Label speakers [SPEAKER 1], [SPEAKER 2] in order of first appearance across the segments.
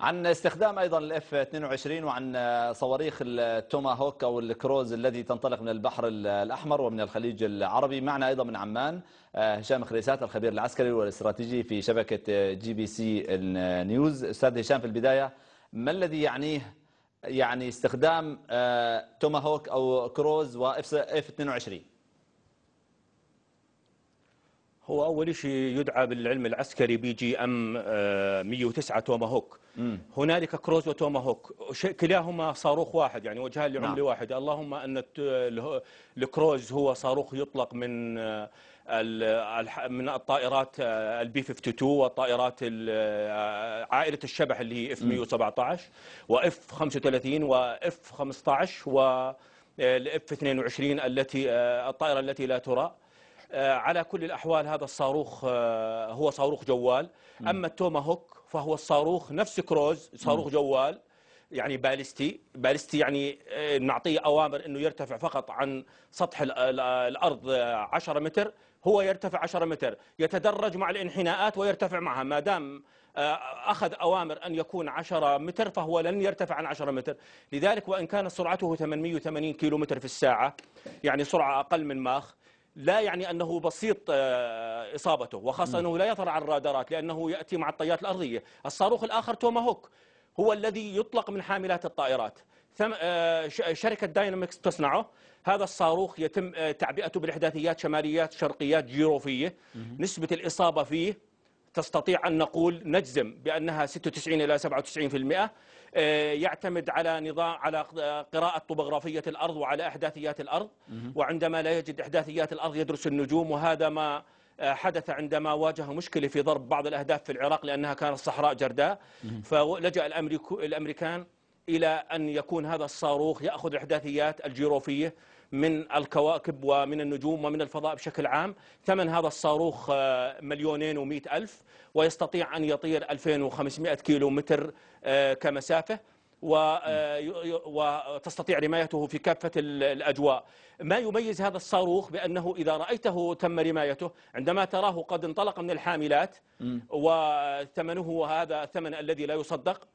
[SPEAKER 1] عن استخدام أيضا الاف 22 وعن صواريخ التوماهوك أو الكروز الذي تنطلق من البحر الأحمر ومن الخليج العربي معنا أيضا من عمان آه، هشام خريسات الخبير العسكري والاستراتيجي في شبكة جي بي سي نيوز أستاذ هشام في البداية ما الذي يعنيه يعني استخدام آه، توماهوك أو كروز واف 22 هو أول شيء يدعى بالعلم
[SPEAKER 2] العسكري بي جي أم 109 آه، توماهوك هنالك كروز وتوماهوك كلاهما صاروخ واحد يعني وجهان لعمله نعم. واحد اللهم أن الكروز هو صاروخ يطلق من آه، من الطائرات آه، البي 52 والطائرات عائله الشبح اللي هي اف 117 واف 35 واف 15 والاف 22 التي الطائره التي لا ترى آه، على كل الأحوال هذا الصاروخ آه، هو صاروخ جوال أما التوماهوك فهو الصاروخ نفس كروز صاروخ جوال يعني باليستي باليستي يعني آه، نعطيه أوامر أنه يرتفع فقط عن سطح الأرض 10 متر هو يرتفع 10 متر يتدرج مع الانحناءات ويرتفع معها ما دام أخذ أوامر أن يكون 10 متر فهو لن يرتفع عن 10 متر لذلك وإن كانت سرعته 880 كيلو متر في الساعة يعني سرعة أقل من ماخ لا يعني أنه بسيط آه، إصابته وخاصة أنه لا يظهر على الرادارات لأنه يأتي مع الطيات الأرضية الصاروخ الآخر توماهوك هو الذي يطلق من حاملات الطائرات آه، شركة داينامكس تصنعه هذا الصاروخ يتم آه، تعبئته بالإحداثيات شماليات شرقيات جيروفية نسبة الإصابة فيه تستطيع أن نقول نجزم بأنها 96 إلى 97% آه، يعتمد على نظام على قراءة طبوغرافية الأرض وعلى أحداثيات الأرض وعندما لا يجد أحداثيات الأرض يدرس النجوم وهذا ما آه، حدث عندما واجه مشكلة في ضرب بعض الأهداف في العراق لأنها كانت صحراء جرداء فلجأ الأمريكان إلى أن يكون هذا الصاروخ يأخذ الأحداثيات الجيروفية من الكواكب ومن النجوم ومن الفضاء بشكل عام ثمن هذا الصاروخ آه، مليونين ومئة ألف ويستطيع أن يطير 2500 كيلو متر كمسافة آه، وتستطيع رمايته في كافة الأجواء ما يميز هذا الصاروخ بأنه إذا رأيته تم رمايته عندما تراه قد انطلق من الحاملات وثمنه هذا الثمن الذي لا يصدق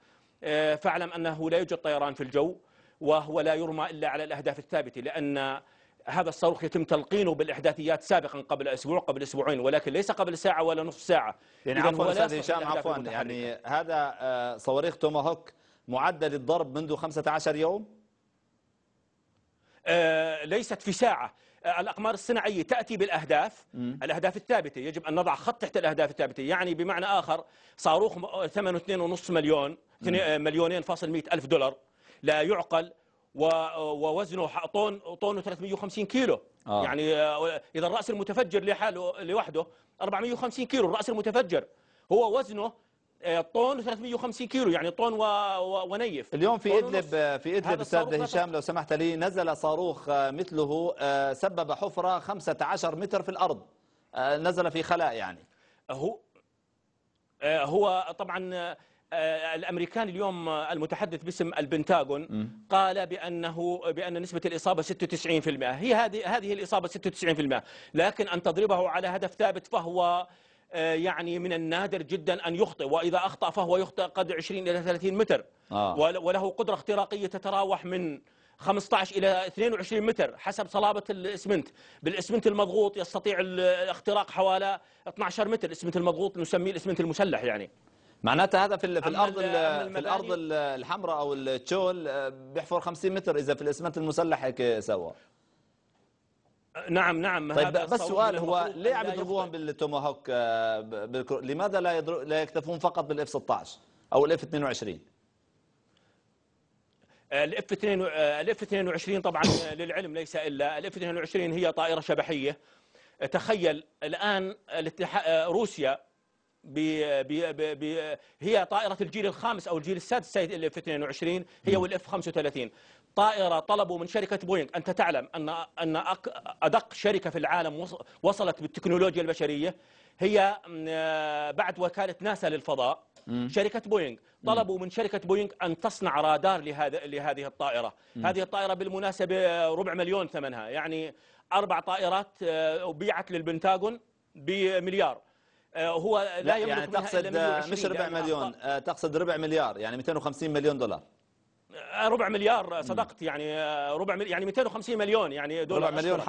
[SPEAKER 2] آه، فاعلم أنه لا يوجد طيران في الجو وهو لا يرمى إلا على الأهداف الثابتة لأن هذا الصاروخ يتم تلقينه بالإحداثيات سابقا قبل أسبوع قبل أسبوعين ولكن ليس قبل ساعة ولا نصف ساعة يعني عفوا أستاذ هشام عفوا يعني
[SPEAKER 1] هذا آه، صواريخ توماهوك معدل الضرب منذ 15 يوم؟
[SPEAKER 2] آه، ليست في ساعة آه، الأقمار الصناعية تأتي بالأهداف م. الأهداف الثابتة يجب أن نضع خط تحت الأهداف الثابتة يعني بمعنى آخر صاروخ ثمنه 2.5 مليون مليونين فاصل 100 ألف دولار لا يعقل ووزنه طون طونه 350 كيلو آه. يعني آه، اذا الراس المتفجر لحاله لوحده 450 كيلو الراس المتفجر هو وزنه آه، طون 350 كيلو يعني طون و... و... ونيف اليوم في ادلب
[SPEAKER 1] آه، في ادلب استاذ هشام لو سمحت لي نزل صاروخ مثله سبب حفره 15 متر في الارض نزل في خلاء يعني هو هو طبعا آه، الامريكان اليوم آه، المتحدث باسم
[SPEAKER 2] البنتاغون قال بانه بان نسبه الاصابه 96% هي هذه هذه الاصابه 96% لكن ان تضربه على هدف ثابت فهو آه، يعني من النادر جدا أن يخطئ وإذا أخطأ فهو يخطئ قد 20 إلى 30 متر آه. وله قدرة اختراقية تتراوح من 15 إلى 22 متر حسب صلابة الإسمنت بالإسمنت المضغوط يستطيع الاختراق حوالي 12 متر الإسمنت المضغوط نسميه
[SPEAKER 1] الإسمنت المسلح يعني معناتها هذا في, في الارض في الارض الحمراء او التشول آه، بيحفر 50 متر اذا في الاسمنت المسلح هيك سوا نعم نعم طيب بس سؤال هو ليه عم يضربوهم بالتوماهوك آه، لماذا لا لا يكتفون فقط بالاف 16 او الاف 22
[SPEAKER 2] آه، الاف 2 الاف 22 طبعا للعلم ليس الا الاف 22 هي طائره شبحيه تخيل الان روسيا بي بي بي هي طائرة الجيل الخامس أو الجيل السادس الاف 22 هي والإف 35 طائرة طلبوا من شركة بوينغ أنت تعلم أن أن أدق شركة في العالم وصلت بالتكنولوجيا البشرية هي آه، بعد وكالة ناسا للفضاء مم. شركة بوينغ طلبوا مم. من شركة بوينغ أن تصنع رادار لهذا لهذه الطائرة مم. هذه الطائرة بالمناسبة آه، ربع مليون ثمنها يعني أربع طائرات آه، بيعت للبنتاغون بمليار آه، هو لا, لا يملك يعني تقصد مش ربع يعني مليون أخطأ.
[SPEAKER 1] آه، تقصد ربع مليار يعني 250 مليون دولار
[SPEAKER 2] آه، ربع مليار صدقت يعني ربع يعني 250 مليون يعني دولار ربع مليون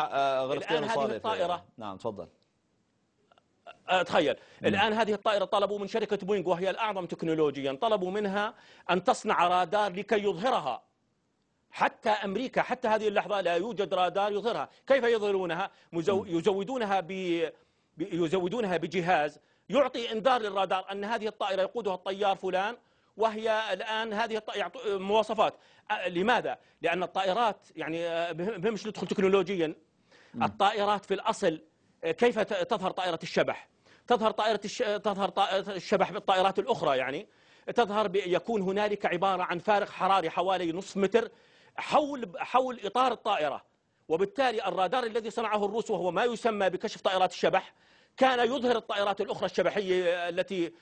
[SPEAKER 2] غرفتين وصالة هذه الطائرة يعني.
[SPEAKER 1] نعم تفضل تخيل
[SPEAKER 2] الآن هذه الطائرة طلبوا من شركة بوينغ وهي الأعظم تكنولوجيا طلبوا منها أن تصنع رادار لكي يظهرها حتى أمريكا حتى هذه اللحظة لا يوجد رادار يظهرها كيف يظهرونها يزودونها ب يزودونها بجهاز يعطي انذار للرادار ان هذه الطائره يقودها الطيار فلان وهي الان هذه مواصفات لماذا؟ لان الطائرات يعني آه، مش ندخل تكنولوجيا الطائرات في الاصل آه، كيف تظهر طائره الشبح؟ تظهر طائره الش... تظهر الشبح بالطائرات الاخرى يعني تظهر يكون هنالك عباره عن فارق حراري حوالي نصف متر حول حول اطار الطائره وبالتالي الرادار الذي صنعه الروس وهو ما يسمى بكشف طائرات الشبح كان يظهر الطائرات الأخرى الشبحية التي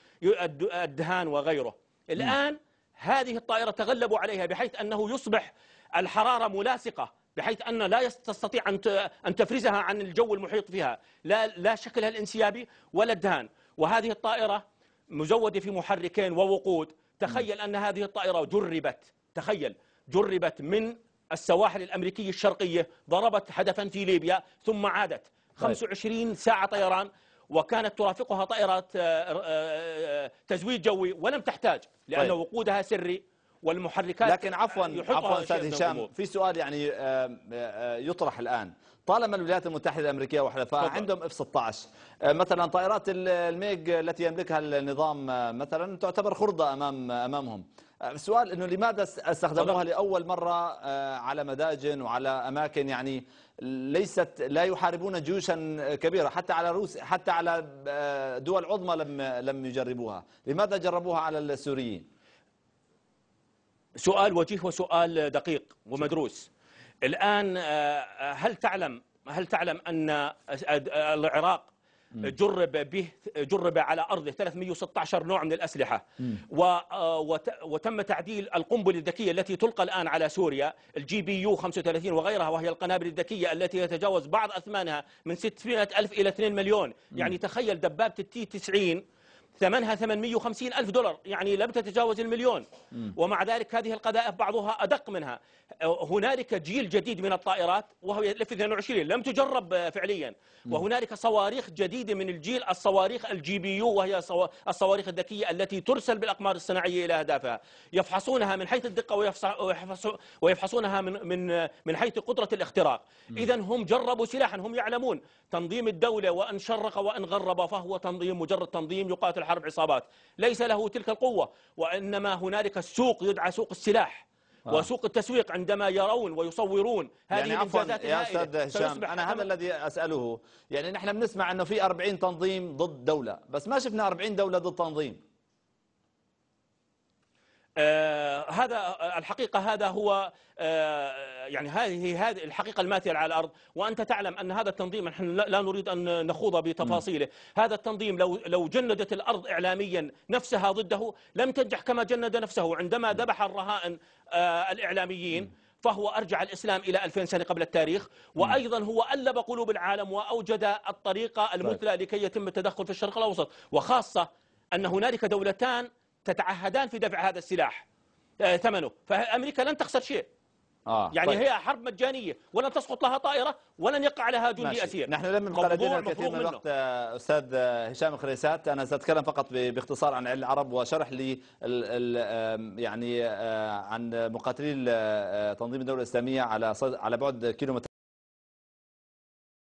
[SPEAKER 2] الدهان وغيره الآن هذه الطائرة تغلبوا عليها بحيث أنه يصبح الحرارة ملاصقة بحيث أن لا تستطيع أن تفرزها عن الجو المحيط فيها لا, لا شكلها الانسيابي ولا الدهان وهذه الطائرة مزودة في محركين ووقود تخيل أن هذه الطائرة جربت تخيل جربت من السواحل الأمريكية الشرقية ضربت هدفا في ليبيا ثم عادت 25 طيب. ساعة طيران وكانت ترافقها طائرات آه، آه، آه، تزويد جوي ولم تحتاج لأن طيب. وقودها سري والمحركات لكن عفوا آه، عفوا استاذ هشام في
[SPEAKER 1] سؤال يعني يطرح الان طالما الولايات المتحده الامريكيه وحلفائها عندهم اف 16 آه، مثلا طائرات الميج التي يملكها النظام آه، مثلا تعتبر خرده امام امامهم السؤال انه لماذا استخدموها لاول مره على مداجن وعلى اماكن يعني ليست لا يحاربون جيوشا كبيره حتى على روس حتى على دول عظمى لم لم يجربوها لماذا جربوها على السوريين سؤال وجيه
[SPEAKER 2] وسؤال دقيق ومدروس الآن آه، آه، هل تعلم هل تعلم أن آه، العراق جرب به جرب على ارضه 316 نوع من الاسلحه و وتم تعديل القنبله الذكيه التي تلقى الان على سوريا الجي بي يو 35 وغيرها وهي القنابل الذكيه التي يتجاوز بعض اثمانها من 600 الف الى 2 مليون يعني تخيل دبابه التي 90 ثمنها 850 ألف دولار يعني لم تتجاوز المليون ومع ذلك هذه القذائف بعضها أدق منها هنالك جيل جديد من الطائرات وهو الاف 22 لم تجرب فعليا وهنالك صواريخ جديدة من الجيل الصواريخ الجي بي يو وهي الصواريخ الذكية التي ترسل بالأقمار الصناعية إلى أهدافها يفحصونها من حيث الدقة ويفحصونها من من من حيث قدرة الاختراق إذا هم جربوا سلاحا هم يعلمون تنظيم الدولة وأن شرق وأن غرب فهو تنظيم مجرد تنظيم يقاتل الحرب عصابات ليس له تلك القوة وإنما هنالك السوق يدعى سوق السلاح
[SPEAKER 1] آه. وسوق التسويق عندما يرون ويصورون هذه يعني عفوا يا استاذ هشام انا هذا الذي اساله يعني نحن بنسمع انه في 40 تنظيم ضد دوله بس ما شفنا 40 دوله ضد تنظيم
[SPEAKER 2] آه هذا الحقيقة هذا هو آه يعني هذه هذه الحقيقة الماتية على الأرض وأنت تعلم أن هذا التنظيم نحن لا نريد أن نخوض بتفاصيله هذا التنظيم لو لو جندت الأرض إعلاميا نفسها ضده لم تنجح كما جند نفسه عندما ذبح الرهائن آه الإعلاميين فهو أرجع الإسلام إلى 2000 سنة قبل التاريخ وأيضا هو ألب قلوب العالم وأوجد الطريقة المثلى طيب. لكي يتم التدخل في الشرق الأوسط وخاصة أن هنالك دولتان تتعهدان في دفع هذا السلاح آه، ثمنه فامريكا لن تخسر شيء
[SPEAKER 1] آه يعني طيب. هي
[SPEAKER 2] حرب مجانيه ولن تسقط لها طائره ولن يقع لها جندي اسير نحن لم يبقى لدينا الكثير من الوقت
[SPEAKER 1] آه، استاذ آه، هشام خريسات انا ساتكلم فقط باختصار عن العرب وشرح لي يعني عن مقاتلي تنظيم الدوله الاسلاميه على على بعد كيلومتر